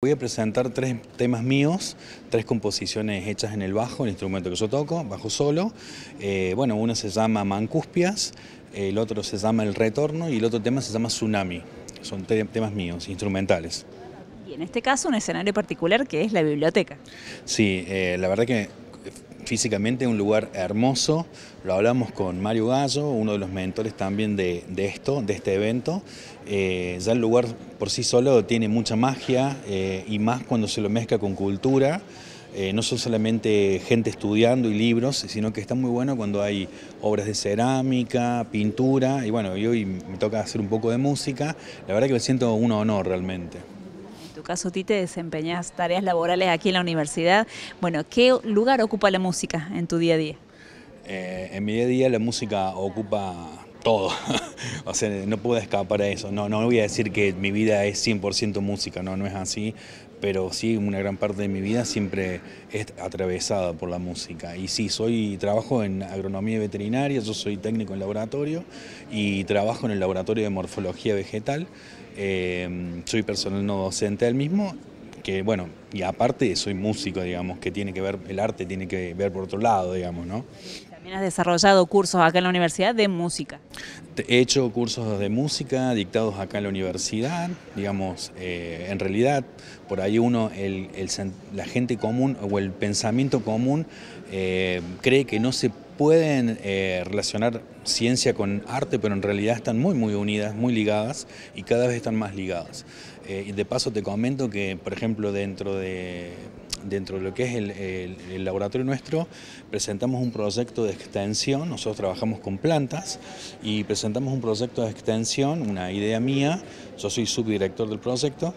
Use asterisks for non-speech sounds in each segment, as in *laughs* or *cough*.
Voy a presentar tres temas míos, tres composiciones hechas en el bajo, el instrumento que yo toco, bajo solo. Eh, bueno, uno se llama Mancuspias, el otro se llama El Retorno y el otro tema se llama Tsunami. Son temas míos, instrumentales. Y en este caso un escenario particular que es la biblioteca. Sí, eh, la verdad que Físicamente un lugar hermoso, lo hablamos con Mario Gallo, uno de los mentores también de, esto, de este evento. Eh, ya el lugar por sí solo tiene mucha magia eh, y más cuando se lo mezcla con cultura. Eh, no son solamente gente estudiando y libros, sino que está muy bueno cuando hay obras de cerámica, pintura, y bueno, hoy me toca hacer un poco de música. La verdad que me siento un honor realmente tu caso, te desempeñas tareas laborales aquí en la universidad. Bueno, ¿qué lugar ocupa la música en tu día a día? Eh, en mi día a día la música ocupa todo. *laughs* o sea, no puedo escapar a eso. No, no voy a decir que mi vida es 100% música, no, no es así. Pero sí, una gran parte de mi vida siempre es atravesada por la música. Y sí, soy, trabajo en agronomía veterinaria, yo soy técnico en laboratorio y trabajo en el laboratorio de morfología vegetal. Em, soy personal no docente del mismo que bueno, y aparte soy músico, digamos, que tiene que ver, el arte tiene que ver por otro lado, digamos, ¿no? has desarrollado cursos acá en la universidad de música. He hecho cursos de música dictados acá en la universidad, digamos, eh, en realidad, por ahí uno, la gente común o el pensamiento común eh, cree que no se pueden eh, relacionar ciencia con arte, pero en realidad están muy, muy unidas, muy ligadas y cada vez están más ligadas. y de paso te comento que, por ejemplo, dentro de dentro de lo que es el, laboratorio nuestro, presentamos un proyecto de extensión, nosotros trabajamos con plantas y presentamos un proyecto de extensión, una idea mía, yo soy subdirector del proyecto,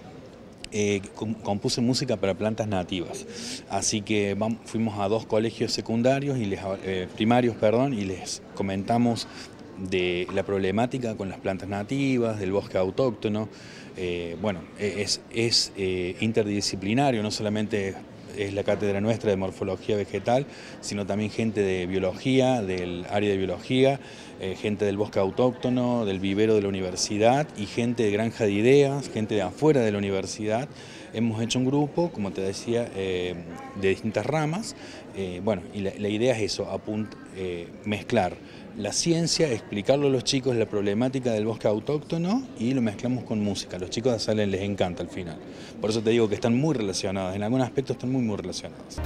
eh, compuse música para plantas nativas. Así que fuimos a dos colegios secundarios y les, eh, primarios, perdón, y les comentamos de la problemática con las plantas nativas, del bosque autóctono. Eh, bueno, e, es, eh, interdisciplinario, no solamente es la cátedra nuestra de morfología vegetal, sino también gente de biología, del área de biología, eh, gente del bosque autóctono, del vivero de la universidad y gente de granja de ideas, gente de afuera de la universidad. Hemos hecho un grupo, como te decía, eh, de distintas ramas. Eh, bueno, y la, idea es eso, eh, mezclar la ciencia, explicarlo a los chicos la problemática del bosque autóctono y lo mezclamos con música. A los chicos de Salen les encanta al final. Por eso te digo que están muy relacionados, en algunos aspectos están muy, muy relacionados.